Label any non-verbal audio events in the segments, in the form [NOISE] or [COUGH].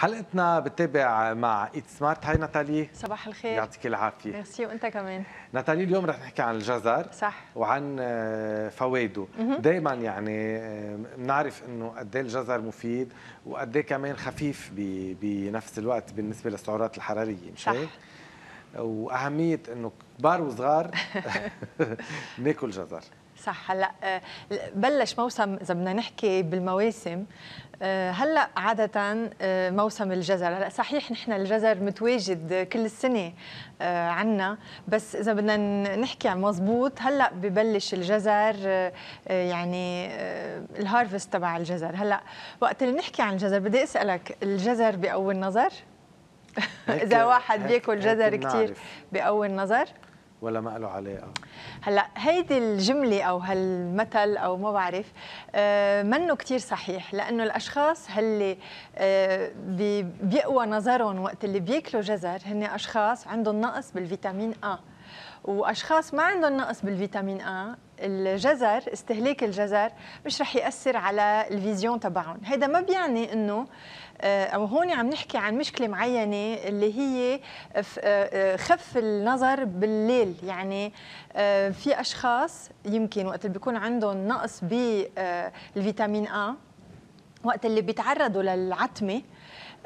حلقتنا بتتابع مع ايت سمارت هاي ناتالي صباح الخير يعطيك العافيه ميرسي وانت كمان ناتالي اليوم رح نحكي عن الجزر صح وعن آه، فوائده دائما يعني آه، بنعرف انه قد ايه الجزر مفيد وقد ايه كمان خفيف بنفس الوقت بالنسبه للسعرات الحراريه مش صح. هيك؟ واهميه انه كبار وصغار [LAUGHS] [LAUGHS] ناكل جزر صح هلا آه، بلش موسم اذا بدنا نحكي بالمواسم آه، هلا عادة آه، موسم الجزر هلا صحيح نحن الجزر متواجد كل السنة عنا بس إذا بدنا نحكي عن مزبوط هلا ببلش الجزر يعني الهارفست تبع الجزر هلا وقت اللي نحكي عن الجزر بدي أسألك الجزر بأول نظر [LAUGHS] إذا واحد بياكل جزر كثير بأول نظر ولا ما له علاقه هلا هيدي الجمله او هالمثل او ما بعرف آه، منه كثير صحيح لانه الاشخاص اللي آه، بيقوى نظرهم وقت اللي بياكلوا جزر هن اشخاص عندهم نقص بالفيتامين ا واشخاص ما عندهم نقص بالفيتامين ا الجزر استهلاك الجزر مش رح ياثر على الفيزيون تبعهم هذا ما بيعني انه آه، او هون عم نحكي عن مشكله معينه اللي هي آه، آه، خف النظر بالليل يعني في اشخاص يمكن وقت اللي بيكون عندهم نقص بالفيتامين ا وقت اللي بيتعرضوا للعتمه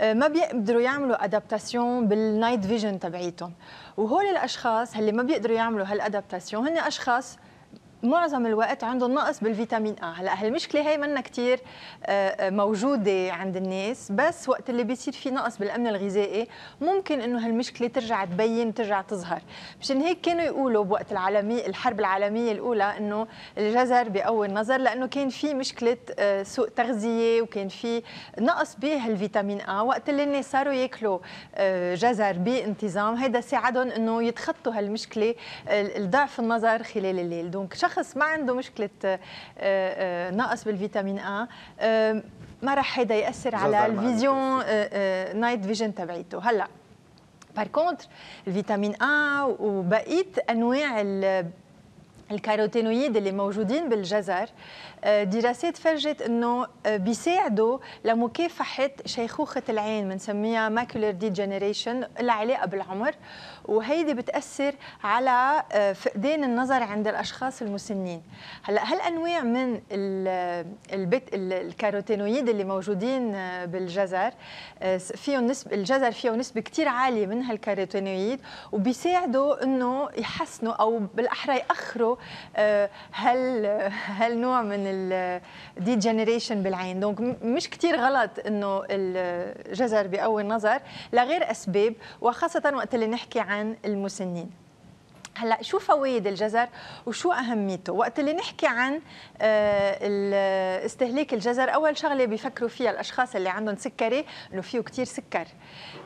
ما بيقدروا يعملوا ادابتاسيون بالنايت فيجن تبعيتهم وهول الاشخاص اللي ما بيقدروا يعملوا هالادابتاسيون هن اشخاص معظم الوقت عندهم نقص بالفيتامين ا هلا هالمشكله هي منا كثير موجوده عند الناس بس وقت اللي بيصير في نقص بالامن الغذائي ممكن انه هالمشكله ترجع تبين ترجع تظهر مشان هيك كانوا يقولوا بوقت العالمي الحرب العالميه الاولى انه الجزر بقوي النظر لانه كان في مشكله سوء تغذيه وكان في نقص بهالفيتامين ا وقت اللي الناس صاروا ياكلوا جزر بانتظام هذا ساعدهم انه يتخطوا هالمشكله ضعف النظر خلال الليل دونك شخص شخص ما عنده مشكله آه، آه، نقص بالفيتامين ا آه، ما رح هيدا ياثر على الفيزيون نايت فيجن تبعيته هلا بار كونتر الفيتامين ا وبقيه انواع الكاروتينويد اللي موجودين بالجزر آه، دراسات فرجت انه آه، بيساعدوا لمكافحه شيخوخه العين بنسميها ماكولر ديجنريشن العلاقه بالعمر وهيدي بتاثر على آه، فقدان النظر عند الاشخاص المسنين هلا هالانواع من البت الكاروتينويد اللي موجودين بالجزر فيهم نسبه الجزر فيه نسبه كثير عاليه من هالكاروتينويد وبيساعدوا انه يحسنوا او بالاحرى ياخروا هل هل نوع من الدي جنريشن بالعين دونك مش كثير غلط انه الجزر بقوي النظر لغير اسباب وخاصه وقت اللي نحكي عن المسنين هلا شو فوائد الجزر وشو اهميته وقت اللي نحكي عن آه، استهلاك الجزر اول شغله بيفكروا فيها الاشخاص اللي عندهم سكري انه فيه كثير سكر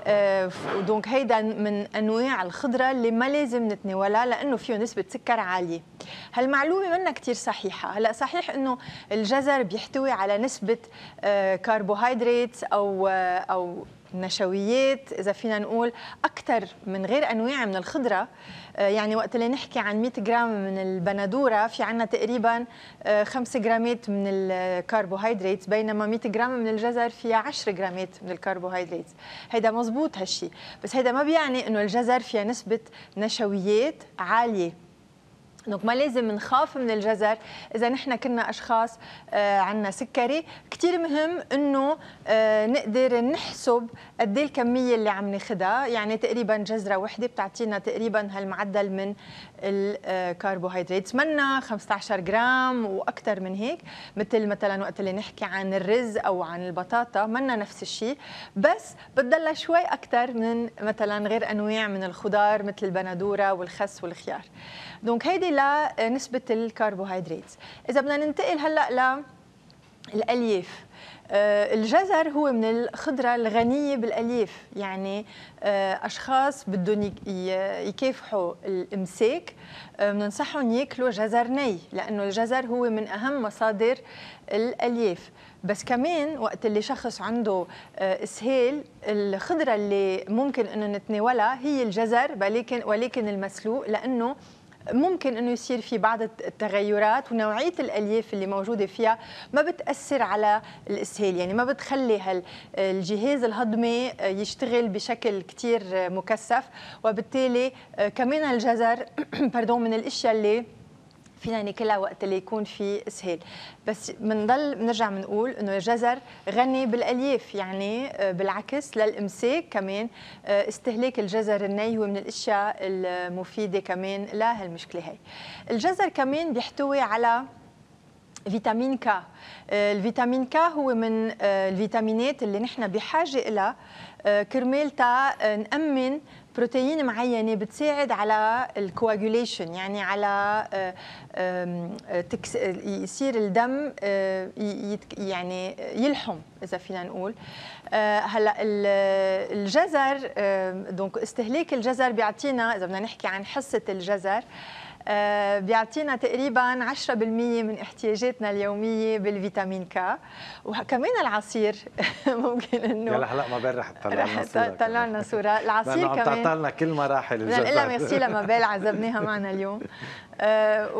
آه، دونك هيدا من انواع الخضره اللي ما لازم نتناولها لانه فيه نسبه سكر عاليه هالمعلومه منا كثير صحيحه هلا صحيح انه الجزر بيحتوي على نسبه كربوهيدرات آه، او او النشويات اذا فينا نقول اكثر من غير انواع من الخضره آه، يعني وقت اللي نحكي عن 100 جرام من البندوره في عندنا تقريبا 5 آه، جرامات من الكربوهيدرات بينما 100 جرام من الجزر فيها 10 جرامات من الكربوهيدرات هيدا مزبوط هالشي بس هيدا ما بيعني انه الجزر فيها نسبه نشويات عاليه دونك ما لازم نخاف من الجزر اذا نحن كنا اشخاص آه عندنا سكري كثير مهم انه آه نقدر نحسب قد إيه الكميه اللي عم ناخذها يعني تقريبا جزره وحده بتعطينا تقريبا هالمعدل من الكربوهيدرات منا 15 جرام واكثر من هيك مثل مثلا وقت اللي نحكي عن الرز او عن البطاطا منا نفس الشيء بس بتضلها شوي اكثر من مثلا غير انواع من الخضار مثل البندوره والخس والخيار دونك هيدي لنسبه الكربوهيدرات اذا بدنا ننتقل هلا للالياف آه، الجزر هو من الخضرة الغنية بالألياف يعني آه، أشخاص بدهم يكافحوا الإمساك آه، بننصحهم ياكلوا جزر ني لأنه الجزر هو من أهم مصادر الألياف بس كمان وقت اللي شخص عنده اسهال الخضره اللي ممكن انه نتناولها هي الجزر ولكن ولكن المسلوق لانه ممكن انه يصير في بعض التغيرات ونوعيه الالياف اللي موجوده فيها ما بتاثر على الاسهال يعني ما بتخلي الجهاز الهضمي آه، يشتغل بشكل كتير آه، مكثف وبالتالي آه، كمان الجزر باردون [CLEARS THROAT] من الاشياء اللي فينا ناكلها وقت اللي يكون في سهيل بس بنضل بنرجع بنقول انه الجزر غني بالالياف يعني آه، بالعكس للامساك كمان آه، استهلاك الجزر الني هو من الاشياء المفيده كمان لهالمشكله هي الجزر كمان بيحتوي على فيتامين كا آه، الفيتامين كا هو من الفيتامينات اللي نحن بحاجه لها كرمال تا نأمن بروتين معينه بتساعد على الكواجوليشن يعني على آه، آه، يصير الدم آه، يعني يلحم اذا فينا نقول هلا الجزر دونك استهلاك الجزر بيعطينا اذا بدنا نحكي عن حصه الجزر آه، بيعطينا تقريبا 10% من احتياجاتنا اليوميه بالفيتامين كا وكمان العصير [LAUGHS] ممكن انه يلا هلا ما بين رح تطلع لنا صوره تطلع لنا صوره [LAUGHS] العصير كمان عم تعطلنا كل مراحل الجزء لا ميرسي لما [LAUGHS] بال عذبناها معنا اليوم آه،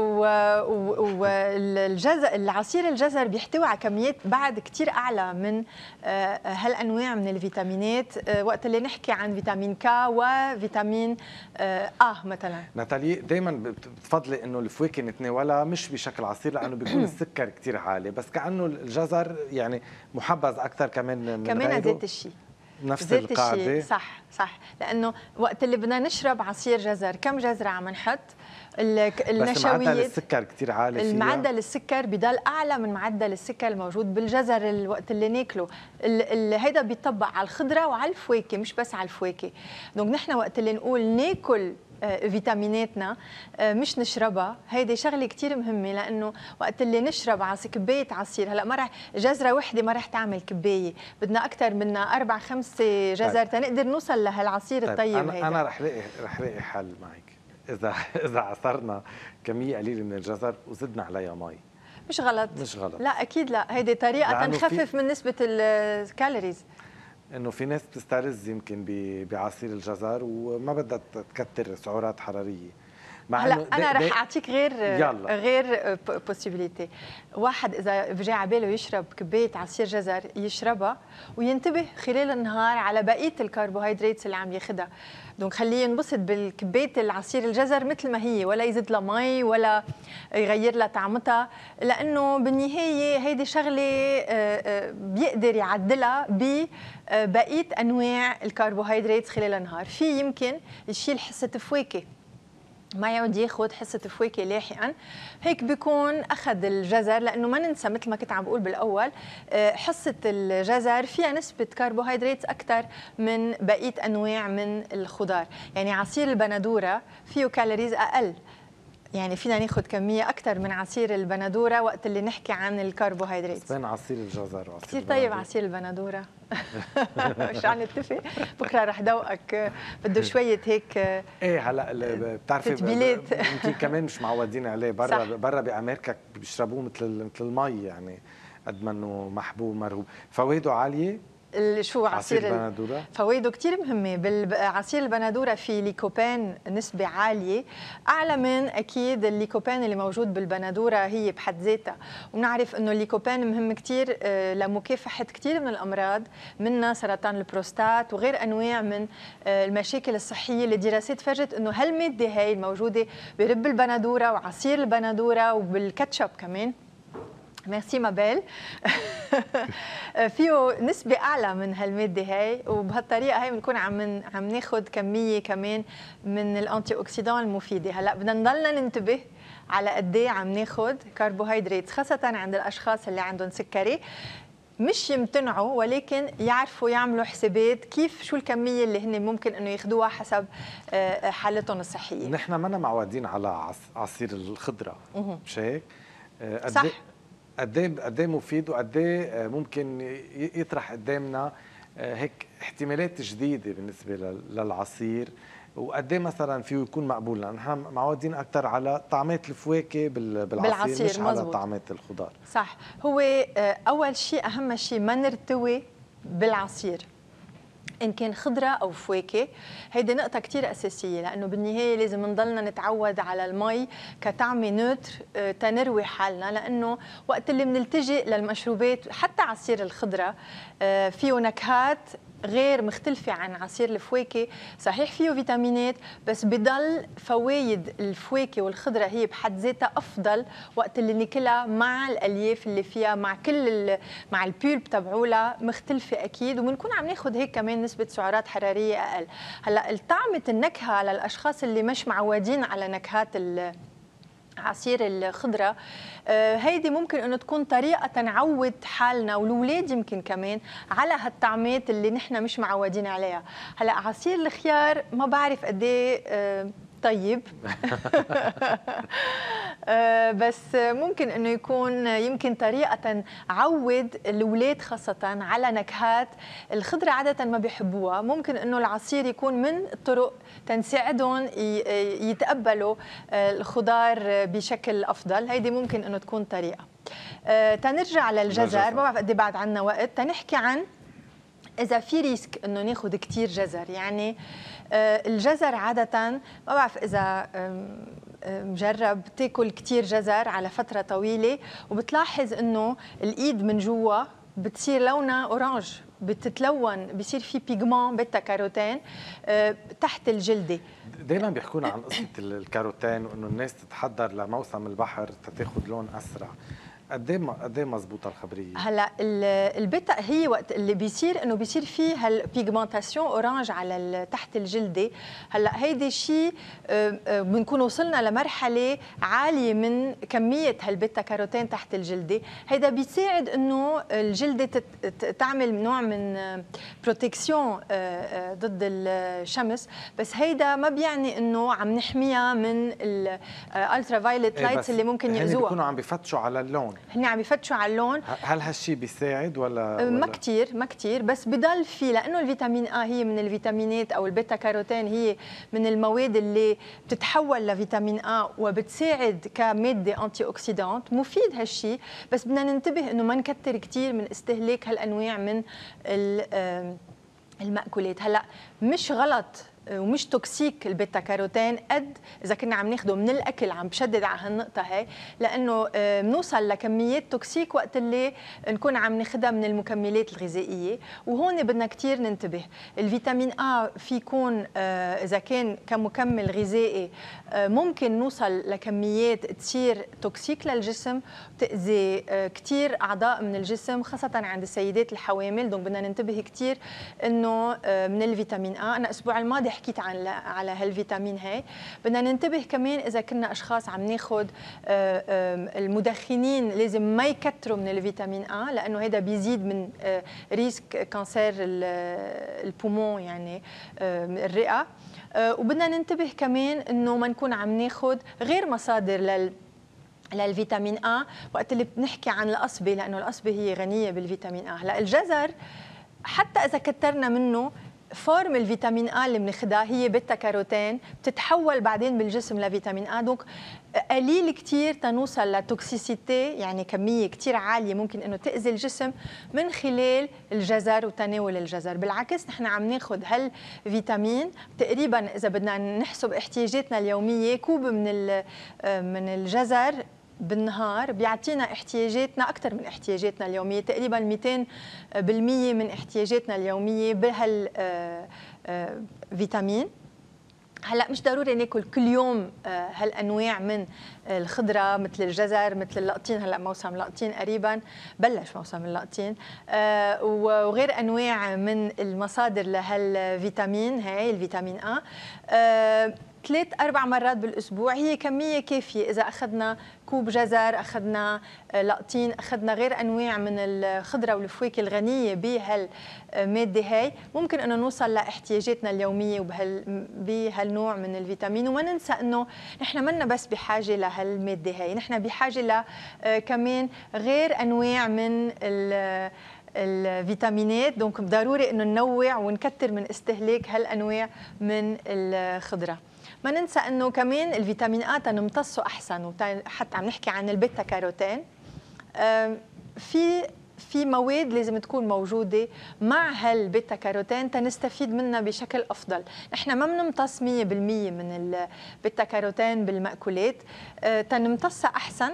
والجزر العصير الجزر بيحتوي على كميات بعد كثير اعلى من آه، هالانواع من الفيتامينات وقت اللي نحكي عن فيتامين كا وفيتامين ا مثلا نتالي دائما بتفضلي انه الفواكه نتناولها مش بشكل عصير لانه بيكون [CLEARS THROAT] السكر كثير عالي بس كانه الجزر يعني محبذ اكثر كمان من كمان زيت الشيء نفس زيت القاعدة الشيء. صح صح لانه وقت اللي بدنا نشرب عصير جزر كم جزرة عم نحط النشويات بس معدل السكر كثير عالي فيها معدل السكر بضل اعلى من معدل السكر الموجود بالجزر الوقت اللي ناكله هيدا بيطبق على الخضره وعلى الفواكه مش بس على الفواكه دونك نحن وقت اللي نقول ناكل آه، فيتاميناتنا آه، مش نشربها هيدي شغله كثير مهمه لانه وقت اللي نشرب عصير كبايه عصير هلا ما راح جزره وحده ما راح تعمل كبايه بدنا اكثر منا اربع خمسة جزر طيب. تنقدر نوصل لهالعصير طيب. الطيب انا هيدا. انا رح لاقي رح لاقي حل معك اذا [LAUGHS] اذا عصرنا كميه قليله من الجزر وزدنا عليها مي مش غلط مش غلط لا اكيد لا هيدي طريقه تنخفف في... من نسبه الكالوريز انه في ناس بتسترز يمكن بعصير الجزر وما بدها تكتر سعرات حراريه مع هلا انا رح اعطيك غير يلا. غير آه، بوسيبيليتي واحد اذا بجي على باله يشرب كبايه عصير جزر يشربها وينتبه خلال النهار على بقيه الكربوهيدرات اللي عم ياخذها دونك خليه ينبسط بالكبايه العصير الجزر مثل ما هي ولا يزيد لها مي ولا يغير لها طعمتها لانه بالنهايه هيدي شغله آه، آه، بيقدر يعدلها ببقيه انواع الكربوهيدرات خلال النهار في يمكن يشيل حصه فواكه ما يعود ياخذ حصه فواكه لاحقا هيك بيكون اخذ الجزر لانه ما ننسى مثل ما كنت عم بقول بالاول آه، حصه الجزر فيها نسبه كربوهيدرات اكثر من بقيه انواع من الخضار يعني عصير البندوره فيه كالوريز اقل يعني فينا ناخذ كميه اكثر من عصير البندوره وقت اللي نحكي عن الكربوهيدرات بين عصير الجزر وعصير كثير طيب عصير البندوره [LAUGHS] مش عم نتفق بكره رح ذوقك بده إيه. شويه هيك ايه هلا آه، بتعرفي [LAUGHS] يمكن كمان مش معودين عليه برا برا بامريكا بيشربوه مثل مثل المي يعني قد ما انه محبوب مرغوب فوائده عاليه شو عصير, عصير البندوره فوائده كثير مهمه بالعصير البندوره في ليكوبين نسبه عاليه اعلى من اكيد الليكوبين اللي موجود بالبندوره هي بحد ذاتها وبنعرف انه الليكوبين مهم كثير آه، لمكافحه كثير من الامراض منها سرطان البروستات وغير انواع من آه، المشاكل الصحيه اللي دراسات فرجت انه هالماده هي الموجوده برب البندوره وعصير البندوره وبالكاتشب كمان ميرسي مابيل فيه نسبة أعلى من هالمادة هاي وبهالطريقة هاي بنكون عم عم ناخذ كمية كمان من الأنتي أوكسيدان المفيدة هلا بدنا نضلنا ننتبه على قد ايه عم ناخذ كربوهيدرات خاصة عند الأشخاص اللي عندهم سكري مش يمتنعوا ولكن يعرفوا يعملوا حسابات كيف شو الكميه اللي هن ممكن انه ياخذوها حسب آه، حالتهم الصحيه نحن ما معودين على عصير الخضره مش هيك آه، صح إيه؟ قد ايه قد ايه مفيد وقد ايه آه، ممكن يطرح قدامنا آه، هيك احتمالات جديده بالنسبه للعصير وقد ايه مثلا فيه يكون مقبول لان نحن معودين اكثر على طعمات الفواكه بالعصير, بالعصير مش مزبوط. على طعمات الخضار صح هو آه، اول شيء اهم شيء ما نرتوي بالعصير ان كان خضره او فواكه هيدي نقطه كثير اساسيه لانه بالنهايه لازم نضلنا نتعود على المي كطعمه نوتر آه، تنروي حالنا لانه وقت اللي بنلتجئ للمشروبات حتى عصير الخضره آه، فيه نكهات غير مختلفة عن عصير الفواكه صحيح فيه فيتامينات بس بضل فوائد الفواكه والخضرة هي بحد ذاتها أفضل وقت اللي ناكلها مع الألياف اللي فيها مع كل مع البيلب تبعولها مختلفة أكيد وبنكون عم ناخذ هيك كمان نسبة سعرات حرارية أقل هلا طعمة النكهة على الأشخاص اللي مش معودين على نكهات عصير الخضرة آه، هيدي ممكن انه تكون طريقة نعود حالنا والولاد يمكن كمان على هالطعمات اللي نحن مش معودين عليها هلا عصير الخيار ما بعرف قد إيه، آه، طيب [LAUGHS] [LAUGHS] آه، بس ممكن انه يكون يمكن طريقه عود الاولاد خاصه على نكهات الخضره عاده ما بيحبوها ممكن انه العصير يكون من الطرق تنساعدهم يتقبلوا آه، الخضار بشكل افضل هيدي ممكن انه تكون طريقه آه، تنرجع للجزر ما بعرف قد إيه بعد عنا وقت تنحكي عن اذا في ريسك انه ناخذ كثير جزر يعني الجزر عاده ما بعرف اذا مجرب تاكل كثير جزر على فتره طويله وبتلاحظ انه الايد من جوا بتصير لونها اورانج بتتلون بصير في بيجمون بيتا كاروتين آه، تحت الجلده دائما بيحكونا عن قصه الكاروتين وانه الناس تتحضر لموسم البحر تتاخذ لون اسرع قد ايه قد ايه مضبوطه الخبريه هلا البتا هي وقت اللي بيصير انه بيصير في هالبيجمنتاسيون اورانج على تحت الجلده هلا هيدي شيء آه، آه، بنكون وصلنا لمرحله عاليه من كميه هالبتا كاروتين تحت الجلده هيدا بيساعد انه الجلده تعمل نوع من بروتكسيون آه، ضد الشمس بس هيدا ما بيعني انه عم نحميها من الالترا فايلت لايتس اللي ممكن ياذوها بيكونوا عم بفتشوا على اللون هن عم يفتشوا على اللون هل هالشيء بيساعد ولا, أه، ما كثير ما كثير بس بضل في لانه الفيتامين ا هي من الفيتامينات او البيتا كاروتين هي من المواد اللي بتتحول لفيتامين ا وبتساعد كماده انتي اوكسيدانت مفيد هالشيء بس بدنا ننتبه انه ما نكثر كثير من استهلاك هالانواع من المأكولات هلا مش غلط آه، ومش توكسيك البيتا كاروتين قد اذا كنا عم ناخده من الاكل عم بشدد على هالنقطه هي لانه آه، بنوصل لكميات توكسيك وقت اللي نكون عم ناخذها من المكملات الغذائيه وهون بدنا كثير ننتبه الفيتامين ا في يكون آه، اذا كان كمكمل غذائي ممكن نوصل لكميات تصير توكسيك للجسم تاذي كثير اعضاء من الجسم خاصه عند السيدات الحوامل دونك بدنا ننتبه كثير انه من الفيتامين ا انا الاسبوع الماضي حكيت عن على هالفيتامين هاي بدنا ننتبه كمان اذا كنا اشخاص عم ناخذ آه، المدخنين لازم ما يكتروا من الفيتامين ا لانه هذا بيزيد من آه، ريسك كانسير البومون يعني الرئه آه، وبدنا ننتبه كمان انه ما نكون عم ناخذ غير مصادر لل للفيتامين ا وقت اللي بنحكي عن القصبه لانه القصبه هي غنيه بالفيتامين ا هلا الجزر حتى اذا كترنا منه فورم الفيتامين ا اللي بناخذها هي بيتا كاروتين بتتحول بعدين بالجسم لفيتامين ا دونك قليل كثير تنوصل لتوكسيسيتي يعني كميه كثير عاليه ممكن انه تاذي الجسم من خلال الجزر وتناول الجزر بالعكس نحن عم ناخذ هالفيتامين تقريبا اذا بدنا نحسب احتياجاتنا اليوميه كوب من آه، من الجزر بالنهار بيعطينا احتياجاتنا اكثر من احتياجاتنا اليوميه تقريبا 200% من احتياجاتنا اليوميه بهال آه، آه، فيتامين هلا مش ضروري ناكل كل يوم آه، هالانواع من الخضره مثل الجزر مثل اللقطين هلا موسم اللقطين قريبا بلش موسم اللقطين وغير انواع من المصادر لهالفيتامين هاي الفيتامين ا ثلاث اربع مرات بالاسبوع هي كميه كافيه اذا اخذنا كوب جزر اخذنا آه، لقطين اخذنا غير انواع من الخضره والفواكه الغنيه بهالماده هاي ممكن انه نوصل لاحتياجاتنا اليوميه بهالنوع من الفيتامين وما ننسى انه نحن منا بس بحاجه لهالماده هاي نحن بحاجه لكمان آه، غير انواع من ال الفيتامينات دونك ضروري انه ننوع ونكثر من استهلاك هالانواع من الخضره ما ننسى انه كمان الفيتامين ا تنمتصه احسن وحتى عم نحكي عن البيتا كاروتين في في مواد لازم تكون موجودة مع هالبيتا كاروتين تنستفيد منها بشكل أفضل نحن ما بنمتص 100% من البيتا كاروتين بالمأكولات آه، تنمتصها أحسن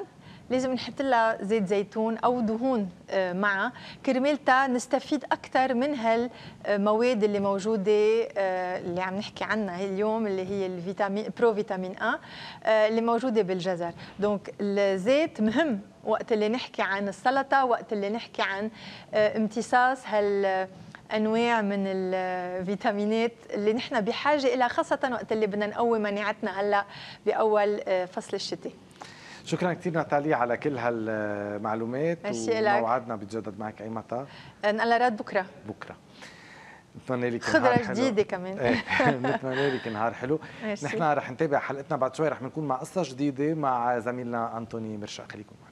لازم نحط لها زيت زيتون او دهون آه، معها كرمال تا نستفيد اكثر من هالمواد اللي موجوده آه، اللي عم نحكي عنها اليوم اللي هي الفيتامين برو فيتامين ا آه، اللي موجوده بالجزر دونك الزيت مهم وقت اللي نحكي عن السلطه وقت اللي نحكي عن امتصاص هال انواع من الفيتامينات اللي نحن بحاجه الى خاصه وقت اللي بدنا نقوي مناعتنا هلا باول فصل الشتاء شكرا كثير نتالي على كل هالمعلومات وموعدنا بتجدد معك اي متى؟ الله رد بكره بكره نتمنى لك خضرة جديدة كمان إيه. [LAUGHS] [LAUGHS] نتمنى لك نهار حلو نحن رح نتابع حلقتنا بعد شوي رح نكون مع قصة جديدة مع زميلنا انطوني مرشا خليكم معنا